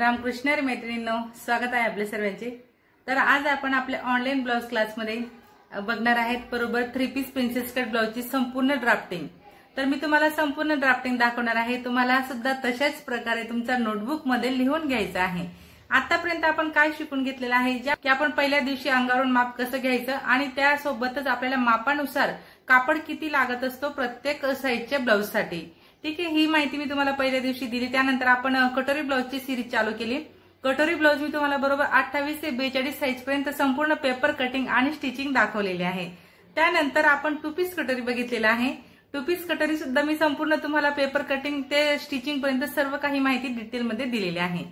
रामकृष्ण मैत्रिणींनो स्वागत आहे आपल्या सर्वांचे तर आज आपण आपल्या ऑनलाईन ब्लाऊज क्लासमध्ये बघणार आहेत बरोबर थ्री पीस प्रिन्सेस कट ब्लाऊजची संपूर्ण ड्राफ्टिंग तर मी तुम्हाला संपूर्ण ड्राफ्टिंग दाखवणार आहे तुम्हाला सुद्धा तशाच प्रकारे नोटबुक नोटबुकमध्ये लिहून घ्यायचं आहे आतापर्यंत आपण काय शिकून घेतलेलं आहे ज्या की आपण पहिल्या दिवशी अंगावरून माप कसं घ्यायचं आणि त्यासोबतच आपल्याला मापानुसार कापड किती लागत असतो प्रत्येक साईजच्या ब्लाऊजसाठी ठीक आहे ही माहिती मी तुम्हाला पहिल्या दिवशी दिली त्यानंतर आपण कटोरी ब्लाऊजची सिरीज चालू केली कटोरी ब्लाऊज मी तुम्हाला बरोबर अठ्ठावीस ते बेचाळीस साईज पर्यंत संपूर्ण पेपर कटिंग आणि स्टिचिंग दाखवलेली आहे त्यानंतर आपण टू पीस कटोरी बघितलेलं आहे टू पीस कटोरी सुद्धा मी संपूर्ण तुम्हाला पेपर कटिंग ते स्टिचिंग पर्यंत सर्व काही माहिती डिटेलमध्ये दिलेली आहे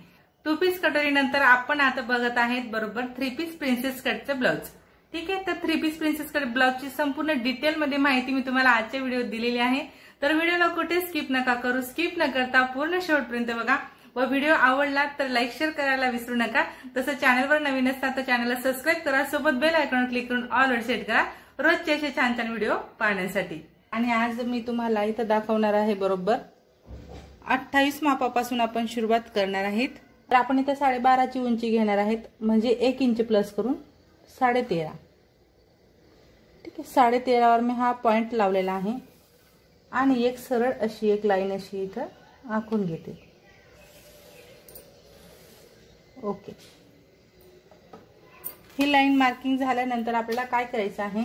टू पीस कटोरी नंतर आपण आता बघत आहेत बरोबर थ्री पीस प्रिन्सेस कटचे ब्लाऊज ठीक आहे तर थ्री पीस प्रिन्सेस कट ब्लाउजची संपूर्ण डिटेलमध्ये माहिती मी तुम्हाला आजच्या व्हिडिओ दिलेली आहे तर व्हिडिओला कुठे स्किप नका करू स्किप न करता पूर्ण शेवटपर्यंत बघा व व्हिडिओ आवडला तर लाईक शेअर करायला विसरू नका तसं चॅनलवर नवीन असता तर चॅनलला सबस्क्राईब करा सोबत बेल आयकॉन क्लिक करून ऑल सेट करा रोजचे असे छान छान व्हिडिओ पाहण्यासाठी आणि आज मी तुम्हाला इथं दाखवणार आहे बरोबर अठ्ठावीस मापापासून आपण सुरुवात करणार आहेत तर आपण इथं साडेबाराची उंची घेणार आहेत म्हणजे एक इंच प्लस करून साडे ठीक आहे साडे तेरावर मी हा पॉईंट लावलेला आहे आणि एक सरळ अशी एक लाईन अशी इथं आखून घेते ओके ही लाईन मार्किंग झाल्यानंतर आपल्याला काय करायचं आहे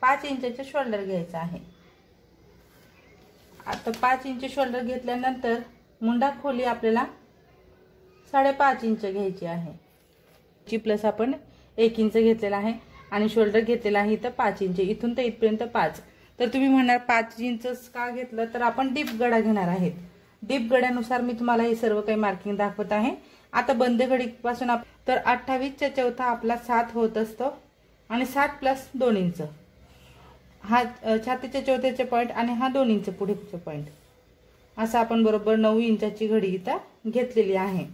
पाच इंचाचे शोल्डर घ्यायचं आहे आता पाच इंच शोल्डर घेतल्यानंतर मुंडा खोली आपल्याला साडेपाच इंच घ्यायची आहे जी प्लस आपण एक इंच घेतलेला आहे आणि शोल्डर घेतलेला आहे इथं पाच इंच इथून तर इथपर्यंत पाच तर तुम्ही म्हणणार पाच इंच का घेतलं तर आपण डीप गडा घेणार आहेत डीप गड्यानुसार मी तुम्हाला हे सर्व काही मार्किंग दाखवत आहे आता बंद घडीपासून आप तर अठ्ठावीसच्या चौथा आपला सात होत असतो आणि सात प्लस दोन इंच हा छातीच्या चौथ्याचे पॉईंट आणि हा दोन इंच पुढेचा पॉईंट असं आपण बरोबर नऊ इंचाची घडी इथं घेतलेली आहे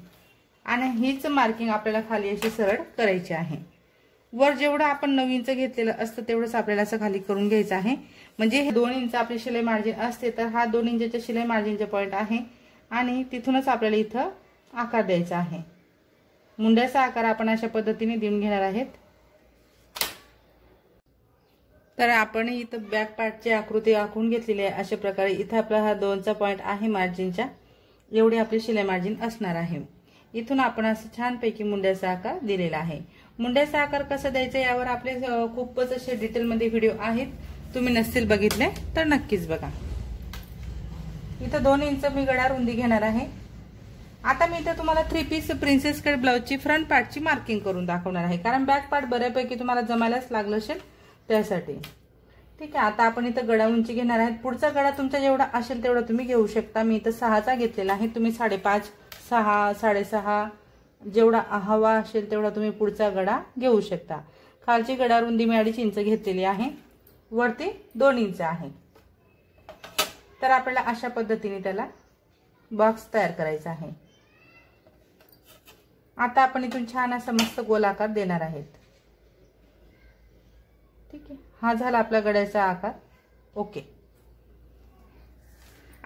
आणि हीच मार्किंग आपल्याला खाली अशी सरळ करायची आहे वर जेवढं आपण नऊ इंच घेतलेलं असतं तेवढंच आपल्याला असं खाली करून घ्यायचं आहे म्हणजे हे दोन इंच आपली शिलाई मार्जिन असते तर हा दोन इंचच्या शिलाई मार्जिनचा पॉईंट आहे आणि तिथूनच आपल्याला इथं आकार द्यायचा आहे मुंड्याचा आकार आपण अशा पद्धतीने देऊन घेणार आहेत तर आपण इथं बॅक पार्टची आकृती आखून घेतलेली आहे अशा प्रकारे इथं आपला हा दोनचा पॉईंट आहे मार्जिनच्या एवढी आपली शिलाई मार्जिन असणार आहे इथून आपण असं छानपैकी मुंड्याचा आकार दिलेला आहे मुंड्याचा आकार कसा द्यायचा यावर आपले खूपच असे डिटेलमध्ये व्हिडिओ आहेत तुम्ही नसतील बघितले तर नक्कीच बघा इथं दोन इंच मी गळा रुंदी घेणार आहे आता मी इथं तुम्हाला थ्री पीस प्रिन्सेस कट ब्लाऊजची फ्रंट पार्टची मार्किंग करून दाखवणार आहे कारण बॅक पार्ट बऱ्यापैकी तुम्हाला जमायलाच लागलं असेल त्यासाठी ठीक आहे आता आपण इथं गळा उंची घेणार आहेत पुढचा गळा तुमचा जेवढा असेल तेवढा तुम्ही घेऊ शकता मी इथं सहाचा घेतलेला आहे तुम्ही साडेपाच सहा साडेसहा जेवढा हवा असेल तेवढा तुम्ही पुढचा गडा घेऊ शकता खालची गडा रुंदी मी अडीच इंच घेतलेली आहे वरती दोन इंच आहे तर आपल्याला अशा पद्धतीने त्याला बॉक्स तयार करायचा आहे आता आपण इथून छान असा मस्त गोलाकार देणार आहेत ठीक आहे हा झाला आपल्या गड्याचा आकार ओके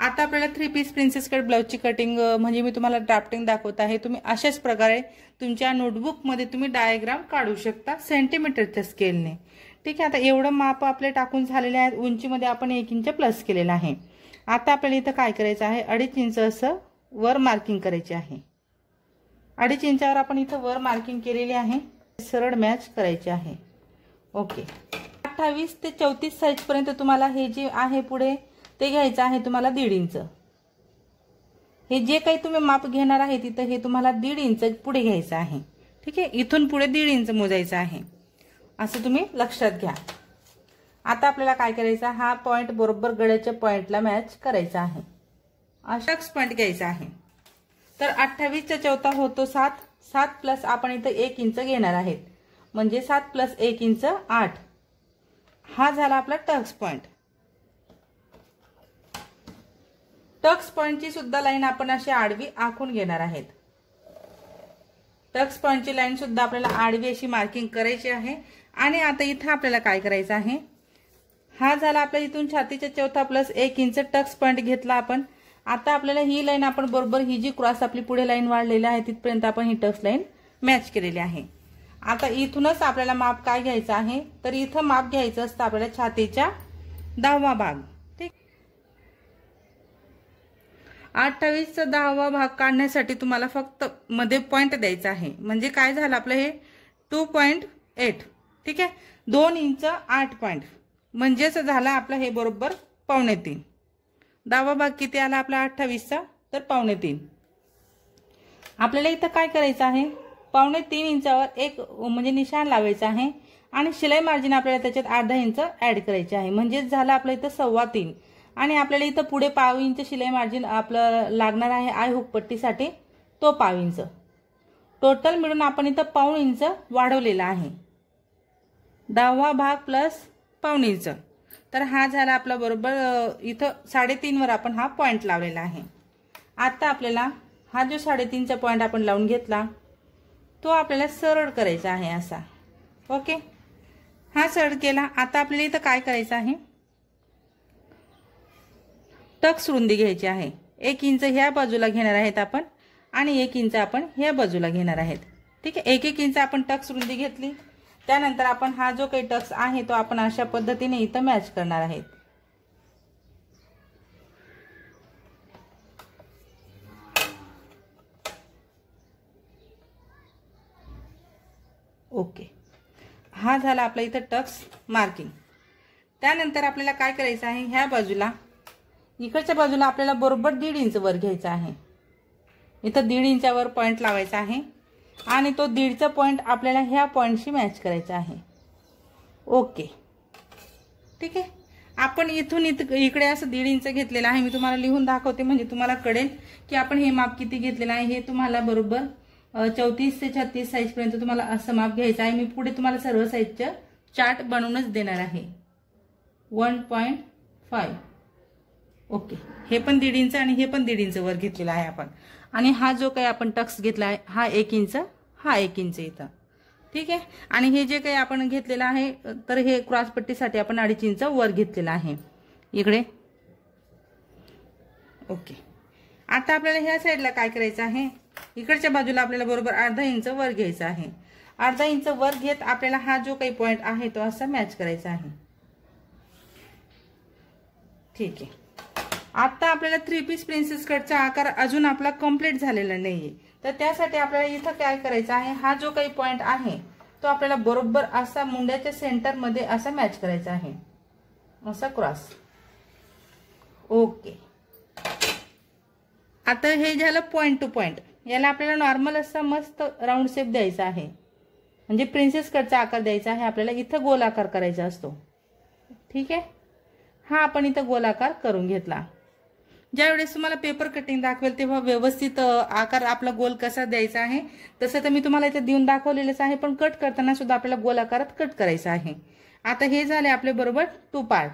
आता आपल्याला थ्री पीस प्रिन्सेस कट ब्लाऊजची कटिंग म्हणजे मी तुम्हाला ड्राफ्टिंग दाखवत आहे तुम्ही अशाच प्रकारे तुमच्या नोटबुकमध्ये तुम्ही डायग्राम काढू शकता सेंटीमीटरच्या स्केलने ठीक आहे आता एवढं माप आपले टाकून झालेले आहेत उंचीमध्ये आपण एक इंच प्लस केलेला आहे आता आपल्याला इथं काय करायचं आहे अडीच इंच असं वर मार्किंग करायची आहे अडीच इंचावर आपण इथं वर मार्किंग केलेली आहे सरळ मॅच करायची आहे ओके अठ्ठावीस ते चौतीस साईजपर्यंत तुम्हाला हे जे आहे पुढे ते घ्यायचं आहे तुम्हाला दीड इंच हे जे काही तुम्ही माप घेणार आहे तिथं हे तुम्हाला दीड इंच पुढे घ्यायचं आहे ठीक आहे इथून पुढे दीड इंच मोजायचं आहे असं तुम्ही लक्षात घ्या आता आपल्याला काय करायचं हा पॉईंट बरोबर गळ्याच्या पॉईंटला मॅच करायचा आहे अशाच पॉईंट घ्यायचा आहे तर अठ्ठावीसचा चौथा होतो सात सात प्लस आपण इथं एक इंच घेणार आहेत म्हणजे सात प्लस एक इंच आठ हा झाला आपला टक्स पॉईंट टक्स पॉईंटची सुद्धा लाईन आपण अशी आडवी आखून घेणार आहेत टक्स पॉइंटची लाईन सुद्धा आपल्याला आडवी अशी मार्किंग करायची आहे आणि आता इथं आपल्याला काय करायचं आहे हा झाला आपल्या इथून छातीच्या चौथा प्लस एक इंच टक्स पॉईंट घेतला आपण आता आपल्याला ही लाईन आपण बरोबर ही जी क्रॉस आपली पुढे लाईन वाढलेली आहे तिथपर्यंत आपण ही टक्स लाईन मॅच केलेली आहे आता इथूनच आपल्याला माप काय घ्यायचं आहे तर इथं माप घ्यायचं असतं आपल्याला छातीच्या दहावा भाग अठ्ठावीसचा दहावा भाग काढण्यासाठी तुम्हाला फक्त मध्ये पॉईंट द्यायचा आहे म्हणजे काय झालं आपलं हे टू पॉईंट एट ठीक आहे दोन इंच आठ पॉईंट म्हणजेच झालं आपलं हे बरोबर पावणे तीन दहावा भाग किती आला आपला अठ्ठावीसचा तर पावणे तीन आपल्याला इथं काय करायचं आहे पावणे तीन इंचावर एक म्हणजे निशाण लावायचं आहे आणि शिलाई मार्जिन आपल्याला त्याच्यात अर्धा इंच ऍड करायचे आहे म्हणजेच झालं आपलं इथं सव्वा तीन आणि आपल्याला इथं पुढे पाव इंच शिलाई मार्जिन आपलं लागणार आहे आय हुकपट्टीसाठी तो पाव इंच टोटल मिळून आपण इथं पाऊण इंच वाढवलेला आहे दहावा भाग प्लस पाऊण इंच तर हा झाला आपला बरोबर इथं साडेतीनवर आपण हा पॉईंट लावलेला आहे आता आपल्याला हा जो साडेतीनचा पॉईंट आपण लावून घेतला तो आपल्याला सरळ करायचा आहे असा ओके हा सरळ केला आता आपल्याला इथं काय करायचं आहे टक्स रुंदी घ्यायची आहे एक इंच ह्या बाजूला घेणार आहेत आपण आणि एक इंच आपण ह्या बाजूला घेणार आहेत ठीक आहे एक एक इंच आपण टक्स रुंदी घेतली त्यानंतर आपण हा जो काही टक्स आहे तो आपण अशा पद्धतीने इथं मॅच करणार आहेत ओके हा झाला आपला इथं टक्स मार्किंग त्यानंतर आपल्याला काय करायचं आहे ह्या बाजूला इकडच्या बाजूला आपल्याला बरोबर दीड इंच वर घ्यायचा आहे इथं दीड इंचावर पॉईंट लावायचा आहे आणि तो दीडचा पॉईंट आपल्याला ह्या पॉईंटशी मॅच करायचा आहे ओके ठीक आहे आपण इथून इथ इकडे असं दीड इंच घेतलेलं आहे मी तुम्हाला लिहून दाखवते म्हणजे तुम्हाला कळेल की आपण हे माप किती घेतलेलं आहे हे तुम्हाला बरोबर चौतीस ते छत्तीस साईजपर्यंत तुम्हाला असं माप घ्यायचं आहे मी पुढे तुम्हाला सर्व साईजचं चार्ट बनवूनच देणार आहे वन पॉईंट फाईव्ह ओके हे पण दीड इंच आणि हे पण दीड इंच वर घेतलेला आहे आपण आणि हा जो काही आपण टक्स घेतला आहे हा एक इंच हा एक इंच इथं ठीक आहे आणि हे जे काही आपण घेतलेलं आहे तर हे क्रॉसपट्टीसाठी आपण अडीच इंच वर घेतलेलं आहे इकडे ओके आता आपल्याला ह्या साईडला काय करायचं आहे इकडच्या बाजूला आपल्याला बरोबर अर्धा इंच वर घ्यायचं आहे अर्धा इंच वर घेत आपल्याला हा जो काही पॉईंट आहे तो असा मॅच करायचा आहे ठीक आहे आता आपल्याला थ्री पीस प्रिन्सेस कटचा आकार अजून आपला कम्प्लीट झालेला नाहीये तर त्यासाठी आपल्याला इथं काय करायचं आहे हा जो काही पॉइंट आहे तो आपल्याला बरोबर असा मुंड्याच्या सेंटरमध्ये असा मॅच करायचा आहे असा क्रॉस ओके आता हे झालं पॉईंट टू पॉईंट याला आपल्याला नॉर्मल असा मस्त राऊंड शेप द्यायचा आहे म्हणजे प्रिन्सेस कटचा आकार द्यायचा आहे आपल्याला इथं गोलाकार करायचा असतो ठीक आहे हा आपण इथं गोलाकार करून घेतला ज्या वेळेस तुम्हाला पेपर कटिंग दाखवेल तेव्हा व्यवस्थित आकार आपला गोल कसा द्यायचा आहे तसं तर मी तुम्हाला इथे देऊन दाखवलेलंच आहे पण कट करताना सुद्धा आपल्याला गोल आकारात कट करायचा आहे आता हे झाले आपले बरोबर two part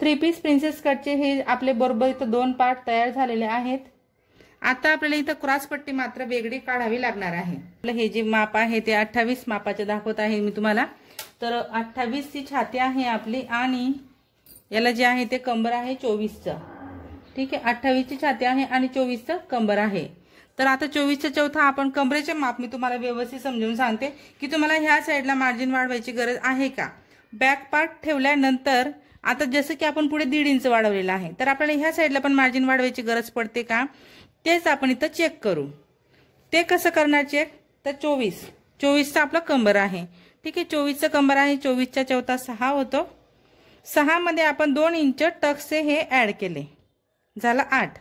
three piece princess कटचे हे आपले बरोबर इथं दोन पार्ट तयार झालेले आहेत आता आपल्याला इथं क्रॉसपट्टी मात्र वेगळी काढावी लागणार आहे हे जे माप आहे ते अठ्ठावीस मापाचे दाखवत आहे मी तुम्हाला तर अठ्ठावीसची छाती आहे आपली आणि याला जे आहे ते कंबर आहे चोवीसचं ठीक आहे अठ्ठावीसची छाती आहे आणि चोवीसचं कंबर आहे तर आता चोवीसचा चौथा आपण कमरेचे माप मी तुम्हाला व्यवस्थित समजून सांगते की तुम्हाला ह्या साईडला मार्जिन वाढवायची गरज आहे का बॅक पार्ट ठेवल्यानंतर आता जसं की आपण पुढे दीड इंच वाढवलेलं आहे तर आपल्याला ह्या साईडला पण मार्जिन वाढवायची गरज पडते का तेच आपण इथं चेक करू ते कसं करणार चेक तर चोवीस चोवीसचा आपला कंबर आहे ठीक आहे चोवीसचं कंबर आहे चोवीसचा चौथा सहा होतो सहामध्ये आपण दोन इंच टक्से हे ॲड केले झालं आठ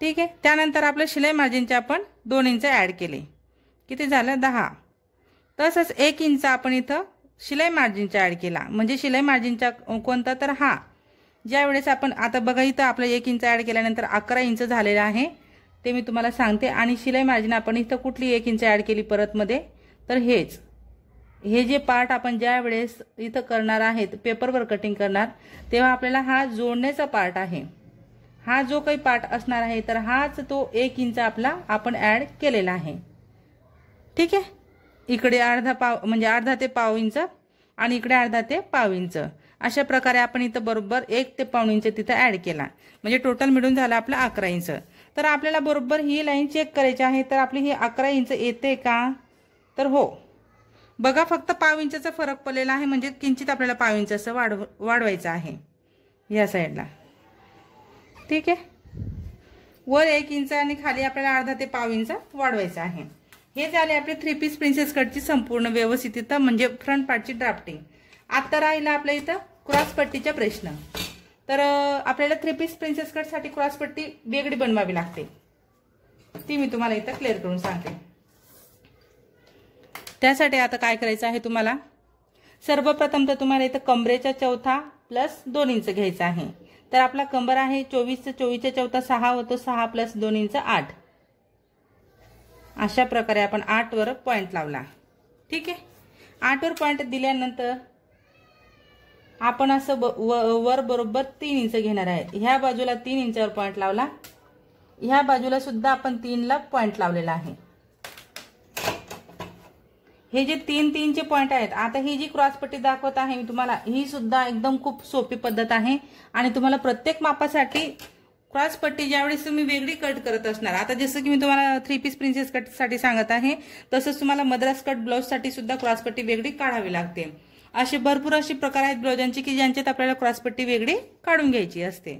ठीक आहे त्यानंतर आपलं शिलाई मार्जिनचे आपण दोन इंच ॲड केले किती झालं दहा तसंच एक इंच आपण इथं शिलाई मार्जिनचा ॲड केला म्हणजे शिलाई मार्जिनचा कोणता तर हा ज्या वेळेस आपण आता बघा इथं आपलं एक इंच ॲड केल्यानंतर अकरा इंच झालेलं आहे ते मी तुम्हाला सांगते आणि शिलाई मार्जिन आपण इथं कुठली एक इंच ॲड केली परतमध्ये तर हेच हे जे पार्ट आपण ज्या वेळेस इथं करणार आहेत पेपरवर कटिंग करणार तेव्हा आपल्याला हा जोडण्याचा पार्ट आहे हा जो काही पार्ट असणार आहे तर हाच तो एक इंच आपला आपण ॲड केलेला आहे ठीक आहे इकडे अर्धा पाव म्हणजे अर्धा ते पाव इंच आणि इकडे अर्धा ते पाव इंच अशा प्रकारे आपण इथं बरोबर एक ते पाऊण इंच तिथं ॲड केला म्हणजे टोटल मिळून झाला आपला अकरा इंच तर आपल्याला बरोबर ही लाईन चेक करायची आहे तर आपली ही अकरा इंच येते का तर हो बघा फक्त पाव इंचा फरक पडलेला आहे म्हणजे किंचित आपल्याला पाव इंच असं वाढव वाढवायचं आहे या साईडला ठीक आहे वर एक इंच आणि खाली आपल्याला अर्धा ते पाव इंच वाढवायचा आहे हे झाले आपले थ्री पीस प्रिन्सेस कटची संपूर्ण व्यवस्थित म्हणजे फ्रंट पार्टची ड्राफ्टिंग आत्ता राहिला आपल्या इथं क्रॉसपट्टीचा प्रश्न तर आपल्याला थ्री पीस प्रिन्सेस कटसाठी क्रॉसपट्टी वेगळी बनवावी लागते ती मी तुम्हाला इथं क्लिअर करून सांगते त्यासाठी आता काय करायचं आहे तुम्हाला सर्वप्रथम तर तुम्हाला इथं कमरेचा चौथा प्लस दोन इंच घ्यायचा आहे तर आपला कंबर आहे चोवीसचं चोवीसच्या चौथा सहा होतो सहा प्लस दोन इंच आठ अशा प्रकारे आपण आठवर पॉईंट लावला ठीक आहे आठवर पॉईंट दिल्यानंतर आपण असं ब वर बरोबर तीन इंच घेणार आहे ह्या बाजूला तीन इंचावर पॉईंट लावला ह्या बाजूला सुद्धा आपण तीनला पॉईंट लावलेला आहे हे जे तीन तीनचे पॉईंट आहेत आता ही जी क्रॉसपट्टी दाखवत आहे मी तुम्हाला ही सुद्धा एकदम खूप सोपी पद्धत आहे आणि तुम्हाला प्रत्येक मापासाठी क्रॉसपट्टी ज्यावेळेस तुम्ही वेगळी कट करत असणार आता जसं की मी तुम्हाला थ्री पीस प्रिन्सेस कटसाठी सांगत आहे तसंच तुम्हाला मद्रास कट ब्लाऊजसाठी सुद्धा क्रॉसपट्टी वेगळी काढावी लागते असे भरपूर असे प्रकार आहेत ब्लाउजांची की ज्यांच्यात आपल्याला क्रॉसपट्टी वेगळी काढून घ्यायची असते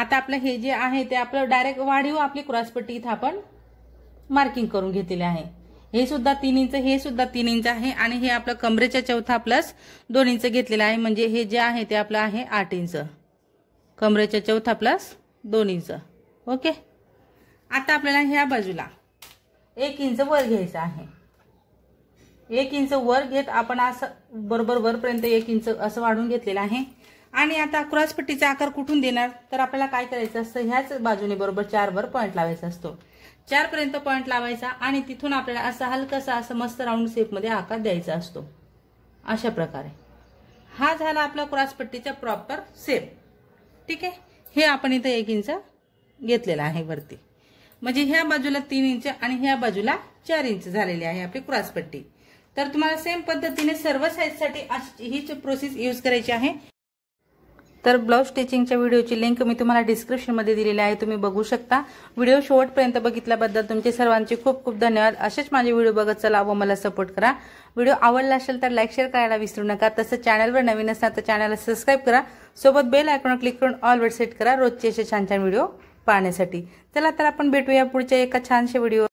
आता आपलं हे जे आहे ते आपलं डायरेक्ट वाढीव आपली क्रॉसपट्टी इथं आपण मार्किंग करून घेतलेले आहे हे सुद्धा तीन इंच हे सुद्धा तीन इंच आहे आणि हे आपलं कमरेच्या चौथा प्लस दोन इंच घेतलेलं आहे म्हणजे हे जे आहे ते आपलं आहे आठ इंच कमरेच्या चौथा प्लस दोन इंच ओके आता आपल्याला ह्या बाजूला एक इंच वर घ्यायचं आहे एक इंच वर घेत आपण असं बरोबर वरपर्यंत एक इंच असं वाढून घेतलेलं आहे आणि आता क्रॉसपट्टीचा आकार कुठून देणार तर आपल्याला काय करायचं असतं ह्याच बाजूने बरोबर चार वर पॉईंट लावायचा असतो पर्यंत पॉईंट लावायचा आणि तिथून आपल्याला असा हलकासा असं मस्त राऊंड मध्ये आकार द्यायचा असतो अशा प्रकारे हा झाला आपला क्रॉसपट्टीचा प्रॉपर सेप ठीक आहे हे आपण इथं एक इंच घेतलेला आहे वरती म्हणजे ह्या बाजूला तीन इंच आणि ह्या बाजूला चार इंच झालेली आहे आपली क्रॉसपट्टी तर तुम्हाला सेम पद्धतीने सर्व साईजसाठी हीच प्रोसेस यूज करायची आहे तर ब्लाऊज स्टिचिंगच्या व्हिडिओची लिंक मी तुम्हाला डिस्क्रिप्शनमध्ये दिलेली आहे तुम्ही बघू शकता व्हिडिओ शेवटपर्यंत बघितल्याबद्दल तुमचे सर्वांचे खूप खूप धन्यवाद असेच माझे व्हिडिओ बघत चला व मला सपोर्ट करा व्हिडिओ आवडला असेल तर लाईक शेअर करायला विसरू नका तसं चॅनलवर नवीन असणार तर चॅनलला सबस्क्राईब करा सोबत बेल आयकॉनवर क्लिक करून ऑल वर सेट करा रोजचे असे छान छान व्हिडिओ पाहण्यासाठी चला तर आपण भेटूया पुढच्या एका छानशा व्हिडिओ